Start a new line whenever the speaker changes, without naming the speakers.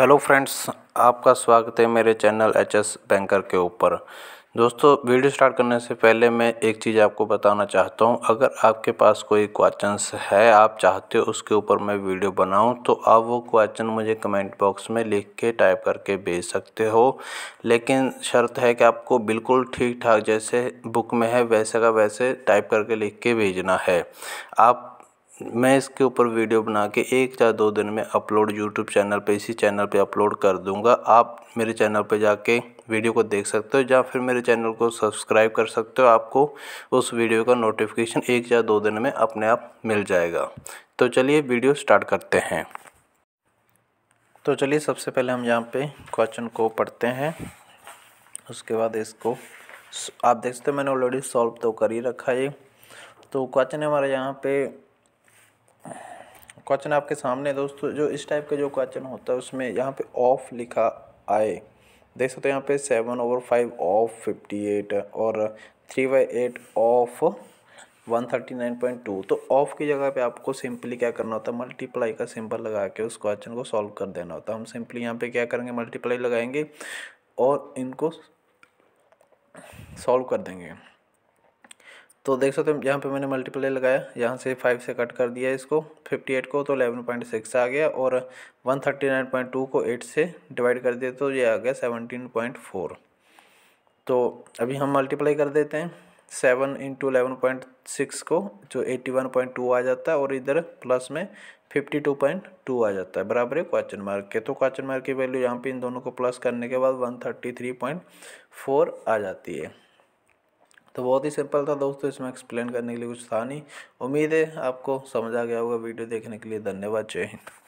hello friends आपका स्वागत है मेरे चैनल एच एस बैंकर के ऊपर दोस्तों वीडियो स्टार्ट करने से पहले मैं एक चीज़ आपको बताना चाहता हूं अगर आपके पास कोई क्वेश्चंस है आप चाहते हो उसके ऊपर मैं वीडियो बनाऊं तो आप वो क्वेश्चन मुझे कमेंट बॉक्स में लिख के टाइप करके भेज सकते हो लेकिन शर्त है कि आपको बिल्कुल ठीक ठाक जैसे बुक में है वैसे का वैसे टाइप करके लिख के भेजना है आप मैं इसके ऊपर वीडियो बना के एक या दो दिन में अपलोड यूट्यूब चैनल पे इसी चैनल पे अपलोड कर दूंगा आप मेरे चैनल पे जाके वीडियो को देख सकते हो या फिर मेरे चैनल को सब्सक्राइब कर सकते हो आपको उस वीडियो का नोटिफिकेशन एक या दो दिन में अपने आप मिल जाएगा तो चलिए वीडियो स्टार्ट करते हैं तो चलिए सबसे पहले हम यहाँ पर क्वेश्चन को पढ़ते हैं उसके बाद इसको आप देख सकते हो मैंने ऑलरेडी सॉल्व तो कर ही रखा है तो क्वेश्चन हमारे यहाँ पे क्वेश्चन आपके सामने दोस्तों जो इस टाइप का जो क्वेश्चन होता है उसमें यहाँ पे ऑफ लिखा आए देख सकते हो यहाँ पे seven over five of fifty eight और three by eight of one thirty nine point two तो ऑफ की जगह पे आपको सिंपली क्या करना होता है मल्टीप्लाई का सिंपल लगा के उस क्वेश्चन को सॉल्व कर देना होता है हम सिंपली यहाँ पे क्या करेंगे मल्टीप्लाई लगाएंगे और इनको सॉल्व कर देंगे तो देख सकते हो यहाँ पे मैंने मल्टीप्लाई लगाया यहाँ से फाइव से कट कर दिया इसको फिफ्टी एट को तो अलेवन पॉइंट सिक्स आ गया और one thirty nine point two को एट से डिवाइड कर दिया तो ये आ गया सेवनटीन पॉइंट फोर तो अभी हम मल्टीप्लाई कर देते हैं seven into eleven point six को जो एट्टी वन पॉइंट टू आ जाता है और इधर प्लस में फिफ्टी टू पॉइंट टू आ जाता है बराबर है क्वेश्चन मार्क के तो क्वेश्चन मार्क की वैल्यू यहाँ पे इन दोनों को प्लस करने के बाद one thirty three point four आ जाती है तो बहुत ही सिंपल था दोस्तों इसमें एक्सप्लेन करने के लिए कुछ था नहीं उम्मीद है आपको समझ आ गया होगा वीडियो देखने के लिए धन्यवाद जय हिंद